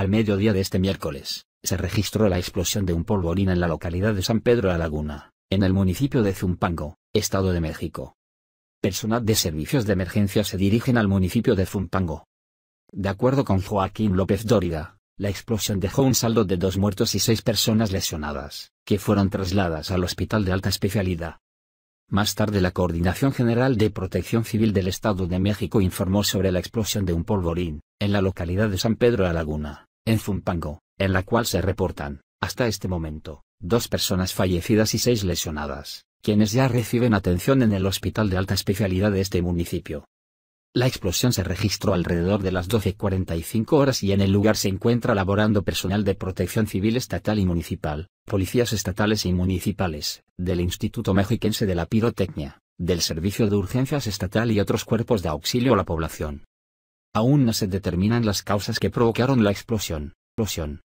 Al mediodía de este miércoles, se registró la explosión de un polvorín en la localidad de San Pedro la Laguna, en el municipio de Zumpango, Estado de México. Personal de servicios de emergencia se dirigen al municipio de Zumpango. De acuerdo con Joaquín López Dóriga, la explosión dejó un saldo de dos muertos y seis personas lesionadas, que fueron trasladadas al hospital de alta especialidad. Más tarde la Coordinación General de Protección Civil del Estado de México informó sobre la explosión de un polvorín, en la localidad de San Pedro de Laguna, en Zumpango, en la cual se reportan, hasta este momento, dos personas fallecidas y seis lesionadas, quienes ya reciben atención en el Hospital de Alta Especialidad de este municipio. La explosión se registró alrededor de las 12.45 horas y en el lugar se encuentra laborando personal de protección civil estatal y municipal, policías estatales y municipales, del Instituto Mexiquense de la Pirotecnia, del Servicio de Urgencias Estatal y otros cuerpos de auxilio a la población. Aún no se determinan las causas que provocaron la explosión.